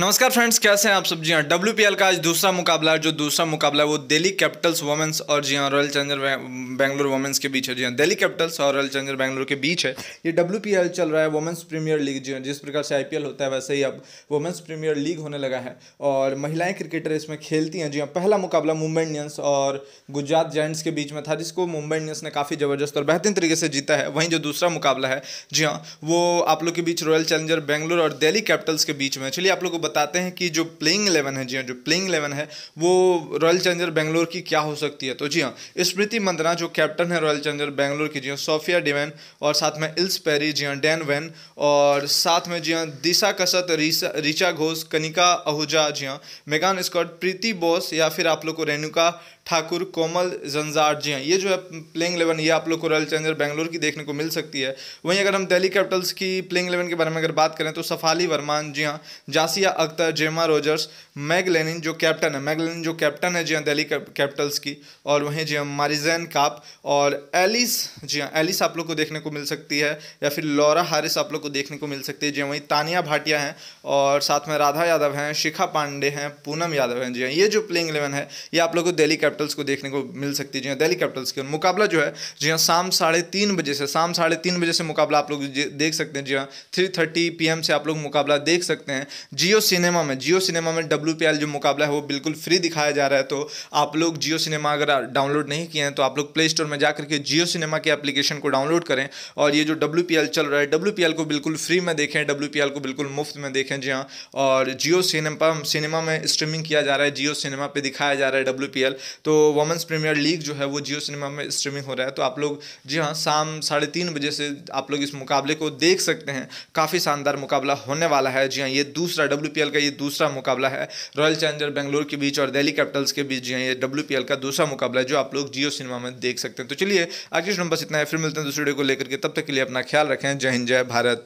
नमस्कार फ्रेंड्स कैसे हैं आप सब जी हाँ डब्ल्यू का आज दूसरा मुकाबला है जो दूसरा मुकाबला है वो दिल्ली कैपिटल्स वुमेंस और जी हाँ रॉयल चैलेंजर बैंगलोर वुमेंस के बीच है जी हाँ दिल्ली कैपिटल्स और रॉयल चैलेंजर बैंगलोर के बीच है ये डब्ल्यू चल रहा है वुमेंस प्रीमियर लीग जी हाँ जिस प्रकार से आई होता है वैसे ही अब वुमेंस प्रीमियर लीग होने लगा है और महिलाएं क्रिकेटर इसमें खेलती हैं जी हाँ पहला मुकाबला मुंबई इंडियंस और गुजरात जैंट्स के बीच में था जिसको मुंबई इंडियंस ने काफ़ी ज़बरदस्त और बेहतरीन तरीके से जीता है वहीं जो दूसरा मुकाबला है जी हाँ वो आप लोग के बीच रॉयल चैलेंजर बैंगलोर और दिल्ली कैपिटल्स के बीच में चलिए आप लोग को बताते हैं कि जो प्लेइंग इलेवन है जी हाँ जो प्लेइंग इलेवन है वो रॉयल चैलेंजर बेंगलोर की क्या हो सकती है तो जी हाँ स्मृति मंदना जो कैप्टन है रॉयल चैलेंजर बेंगलोर की जी हाँ सोफिया डिवेन और साथ में इल्स पेरी जी हाँ डैन वैन और साथ में जी हाँ दिशा कसत रिचा घोष कनिका आहूजा जी हाँ मेगान स्कॉट प्रीति बोस या फिर आप लोग को रेणुका ठाकुर कोमल जंजार जी हाँ ये जो है प्लेइंग इलेवन ये आप लोग को रॉयल चैलेंजर बेंगलोर की देखने को मिल सकती है वहीं अगर हम दिल्ली कैपिटल्स की प्लेइंग इलेवन के बारे में अगर बात करें तो सफाली वर्मान जी हाँ जासिया अख्तर जेमा रोजर्स मैग लेनिन जो कैप्टन है मैग लेनिन जो कैप्टन है जी दिल्ली कैपिटल्स की और वहीं जी मारिजैन काप और एलिस जी हाँ एलिस आप लोग को देखने को मिल सकती है या फिर लॉरा हारिस आप लोग को देखने को मिल सकती है जी हाँ, वहीं तानिया भाटिया हैं और साथ में राधा यादव हैं शिखा पांडे हैं पूनम यादव हैं जी हाँ ये जो प्लेइंग इलेवन है ये आप लोग को दिल्ली कैपिटल्स को देखने को मिल सकती है जी हाँ, दिल्ली कैपिटल्स की मुकाबला जो है जी हाँ शाम साढ़े बजे से शाम साढ़े बजे से मुकाबला आप लोग देख सकते हैं जी हाँ थ्री थर्टी से आप लोग मुकाबला देख सकते हैं जियो सिनेमा में जियो सिनेमा में डब्ल्यू जो मुकाबला है वो बिल्कुल फ्री दिखाया जा रहा है तो आप लोग जियो सिनेमा अगर डाउनलोड नहीं किए हैं तो आप लोग प्ले स्टोर में जाकर के जियो सिनेमा के एप्लीकेशन को डाउनलोड करें और ये जो डब्ल्यू चल रहा है डब्ल्यू को बिल्कुल फ्री में देखें डब्ल्यू को बिल्कुल मुफ्त में देखें जी हाँ और जियो सिनेमा सिनेमा में स्ट्रीमिंग किया जा रहा है जियो सिनेमा पर दिखाया जा रहा है डब्ल्यू तो वुमेंस प्रीमियर लीग जो है वो जियो सिनेमा में स्ट्रीमिंग हो रहा है तो आप लोग जी हाँ शाम साढ़े तीन बजे से आप लोग इस मुकाबले को देख सकते हैं काफ़ी शानदार मुकाबला होने वाला है जी हाँ ये दूसरा डब्ल्यू डब्ल्यूपीएल का ये दूसरा मुकाबला है रॉयल चैलेंजर बेंगलोर के बीच और दिल्ली कैपिटल्स के बीच जो ये डब्ल्यू का दूसरा मुकाबला है जो आप लोग जियो सिनेमा में देख सकते हैं तो चलिए आज के नंबर इतना है फिर मिलते हैं दूसरे वीडियो को लेकर के तब तक के लिए अपना ख्याल रखें जय हिंद जय भारत